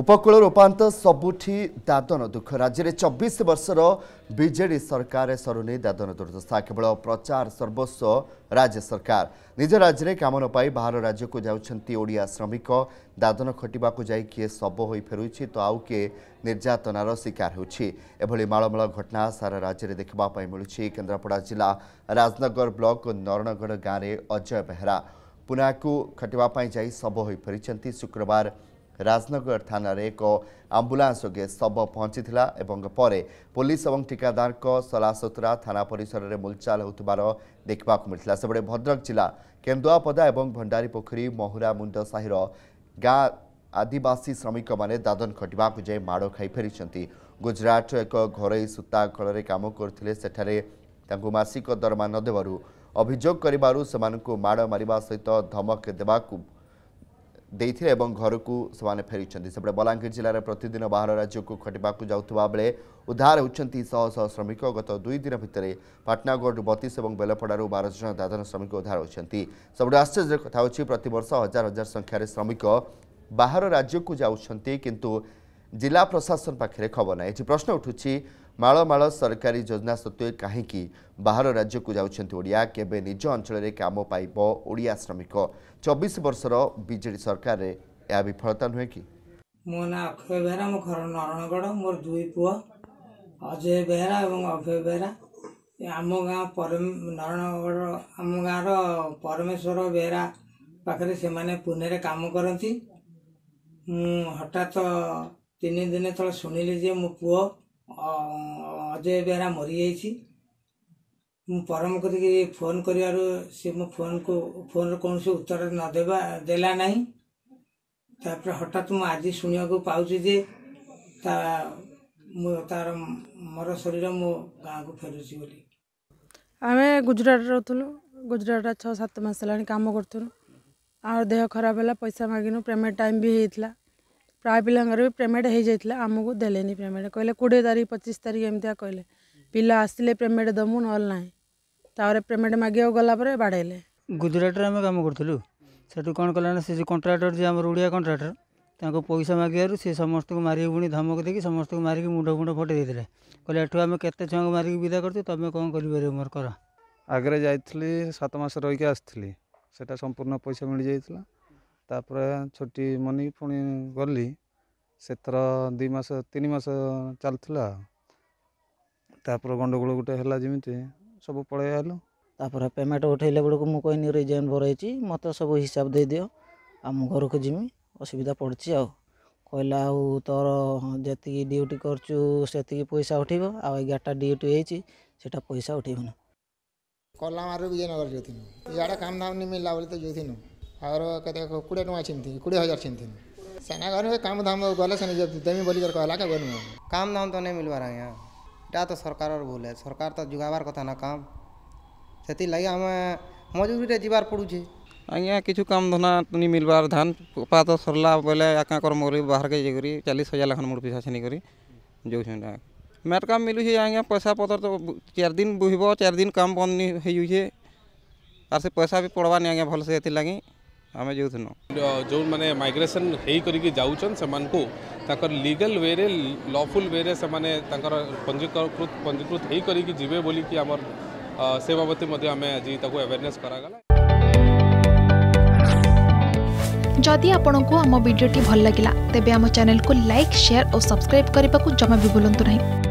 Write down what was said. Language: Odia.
उपकूल सबुठी दादन दुःख राज्यले चबिस वर्ष र विजेडी सरकार सर्नु दादन दुर्दशा केवल प्रचार सर्वस्व राज्य सरकार निज राज्य कमन पा बाहार राज्यको जान्छ ओडिया श्रमिक दादन खटि कि शब्दै तो आउ कि निर्यातनार शिकार हुन्छ एभली मालम घटना सारा राज्य राज्यले देख्दाप्रै मलु केन्द्रापडा जिल्ला राजनगर ब्लक नरनगढ गाँडे अजय बेहेरा पुना खटिपेरी शुक्रवार ରାଜନଗର ଥାନାରେ ଏକ ଆମ୍ବୁଲାନ୍ସ ଯୋଗେ ଶବ ପହଞ୍ଚିଥିଲା ଏବଂ ପରେ ପୋଲିସ ଏବଂ ଠିକାଦାରଙ୍କ ସଲାସୁତୁରା ଥାନା ପରିସରରେ ମୁଲଚାଲ ହେଉଥିବାର ଦେଖିବାକୁ ମିଳିଥିଲା ସେଭଳି ଭଦ୍ରକ ଜିଲ୍ଲା କେନ୍ଦୁଆପଦା ଏବଂ ଭଣ୍ଡାରୀ ପୋଖରୀ ମହୁରା ମୁଣ୍ଡ ସାହିର ଗାଁ ଆଦିବାସୀ ଶ୍ରମିକମାନେ ଦାଦନ ଖଟିବାକୁ ଯାଇ ମାଡ଼ ଖାଇଫେରିଛନ୍ତି ଗୁଜରାଟର ଏକ ଘରୋଇ ସୂତା କଳରେ କାମ କରୁଥିଲେ ସେଠାରେ ତାଙ୍କୁ ମାସିକ ଦରମା ନ ଦେବାରୁ ଅଭିଯୋଗ କରିବାରୁ ସେମାନଙ୍କୁ ମାଡ଼ ମାରିବା ସହିତ ଧମକ ଦେବାକୁ घरकु फेरी सपोर्ट बलाङ्गीर जिल्ला प्रतिदिन राज्य बाह्र राज्यको खटि जाऊा बेला उद्धार हुन्छ श्रमिक गत दुई दिन भित्रै पटनागढ़ बतिस ए बेलापडाहरू बार जन दादन श्रमिक उधार हुन्छ सबै आश्चर्य कथा प्रती वर्ष हजार हजार संख्यार श्रमिक बाहार को जाउँछ कि जा प्रशासन पाखेर खबर नै प्रश्न उठु ମାଳମାଳ ସରକାରୀ ଯୋଜନା ସତ୍ତ୍ୱେ କାହିଁକି ବାହାର ରାଜ୍ୟକୁ ଯାଉଛନ୍ତି ଓଡ଼ିଆ କେବେ ନିଜ ଅଞ୍ଚଳରେ କାମ ପାଇବ ଓଡ଼ିଆ ଶ୍ରମିକ ଚବିଶ ବର୍ଷର ବିଜେଡ଼ି ସରକାରରେ ଏହା ବିଫଳତା ନୁହେଁ କି ମୋ ନାଁ ଅକ୍ଷୟ ବେହେରା ମୋ ଘର ନରଣଗଡ଼ ମୋର ଦୁଇ ପୁଅ ଅଜୟ ବେହେରା ଏବଂ ଅଭୟ ବେହେରା ଆମ ଗାଁ ନରଣଗଡ଼ ଆମ ଗାଁର ପରମେଶ୍ୱର ବେହେରା ପାଖରେ ସେମାନେ ପୁନେରେ କାମ କରନ୍ତି ମୁଁ ହଠାତ୍ ତିନି ଦିନ ତଳେ ଶୁଣିଲି ଯେ ମୋ ପୁଅ ଅଜୟ ବେହେରା ମରିଯାଇଛି ମୁଁ ପରମ କରିକି ଫୋନ୍ କରିବାରୁ ସେ ମୋ ଫୋନ୍କୁ ଫୋନ୍ର କୌଣସି ଉତ୍ତର ନ ଦେବା ଦେଲା ନାହିଁ ତାପରେ ହଠାତ୍ ମୁଁ ଆଜି ଶୁଣିବାକୁ ପାଉଛି ଯେ ତା ମୁଁ ତାର ମୋର ଶରୀର ମୋ ଗାଁକୁ ଫେରୁଛି ବୋଲି ଆମେ ଗୁଜୁରାଟ ରହୁଥିଲୁ ଗୁଜୁରାଟରେ ଛଅ ସାତ ମାସ ହେଲାଣି କାମ କରୁଥିଲୁ ଆମର ଦେହ ଖରାପ ହେଲା ପଇସା ମାଗିନୁ ପେମେଣ୍ଟ ଟାଇମ୍ ବି ହେଇଥିଲା ପ୍ରାୟ ପିଲାଙ୍କର ବି ପେମେଣ୍ଟ ହେଇଯାଇଥିଲା ଆମକୁ ଦେଲେନି ପେମେଣ୍ଟ କହିଲେ କୋଡ଼ିଏ ତାରିଖ ପଚିଶ ତାରିଖ ଏମିତିଆ କହିଲେ ପିଲା ଆସିଲେ ପେମେଣ୍ଟ ଦେବୁ ନହେଲେ ନାହିଁ ତାପରେ ପେମେଣ୍ଟ ମାଗିବାକୁ ଗଲା ପରେ ବାଡ଼େଇଲେ ଗୁଜୁରାଟରେ ଆମେ କାମ କରୁଥିଲୁ ସେଠୁ କ'ଣ କଲା ନା ସେ ଯେଉଁ କଣ୍ଟ୍ରାକ୍ଟର ଯିଏ ଆମର ଓଡ଼ିଆ କଣ୍ଟ୍ରାକ୍ଟର ତାଙ୍କୁ ପଇସା ମାଗିବାରୁ ସେ ସମସ୍ତଙ୍କୁ ମାରିକି ପୁଣି ଧମକ ଦେଇକି ସମସ୍ତଙ୍କୁ ମାରିକି ମୁଣ୍ଡ ଫୁଣ୍ଡ ଫଟେଇ ଦେଇଥିଲେ କହିଲେ ଏଠୁ ଆମେ କେତେ ଛୁଆଙ୍କୁ ମାରିକି ବିଦା କରୁଛୁ ତୁମେ କ'ଣ କରିପାରିବ ମୋର କର ଆଗରେ ଯାଇଥିଲି ସାତ ମାସ ରହିକି ଆସିଥିଲି ସେଟା ସମ୍ପୂର୍ଣ୍ଣ ପଇସା ମିଳିଯାଇଥିଲା ତାପରେ ଛୁଟି ମନି ପୁଣି ଗଲି ସେଥର ଦୁଇ ମାସ ତିନି ମାସ ଚାଲିଥିଲା ତାପରେ ଗଣ୍ଡଗୋଳ ଗୋଟେ ହେଲା ଯେମିତି ସବୁ ପଳେଇ ଆସିଲୁ ତାପରେ ପେମେଣ୍ଟ ଉଠାଇଲା ବେଳକୁ ମୁଁ କହିନି ରିଜାଇନ୍ ଭରେଇଛି ମୋତେ ସବୁ ହିସାବ ଦେଇଦିଅ ଆଉ ମୁଁ ଘରକୁ ଯିମି ଅସୁବିଧା ପଡ଼ୁଛି ଆଉ କହିଲା ଆଉ ତୋର ଯେତିକି ଡ୍ୟୁଟି କରୁଛୁ ସେତିକି ପଇସା ଉଠିବ ଆଉ ଏଗାରଟା ଡ୍ୟୁଟି ହେଇଛି ସେଇଟା ପଇସା ଉଠିବନି କଲାମାରୁ ବିଜୟନଗର ଯାଉଥିନୁ ଇଆଡ଼େ କାମ ଧାମ ନି ମିଳିଲା ବୋଲି ତ ଯାଉଥିନୁ आर कोड़े टाँग छिन्थिन कोड़े हजार छिन्थिन सेने गनु काम धाम गले सेने जब देमी बोली कर कहला के गनु काम धाम तो नहीं मिलवा रहा यहाँ तो सरकार और भूल सरकार तो जुगावार कथा ना काम से लगे आम मजूरी जीवार पड़ू आज्ञा हाँ, किछु काम धना तो नहीं मिलवार धान पा तो सरला बोले आका कर मोरी बाहर के जेगरी चालीस हजार लखन मोड़ पैसा छनी करी जो मैट काम मिलू आज्ञा पैसा पत्र तो चार दिन बुहब चार दिन काम बंद नहीं हो से पैसा भी पड़वानी आज्ञा भलसे लगी आम जो थी जो मैंने माइग्रेसन होकर जाऊन लिगल वे रे लफुल वे रे से पंजीकृत पंजीकृत होकर जी बोल कि आम से बाबती आज आवेरनेस कराला जदि आपण को आम भिडी भल लगा तेब आम चेल्क लाइक सेयार और सब्सक्राइब करने को जमा भी बुलां नहीं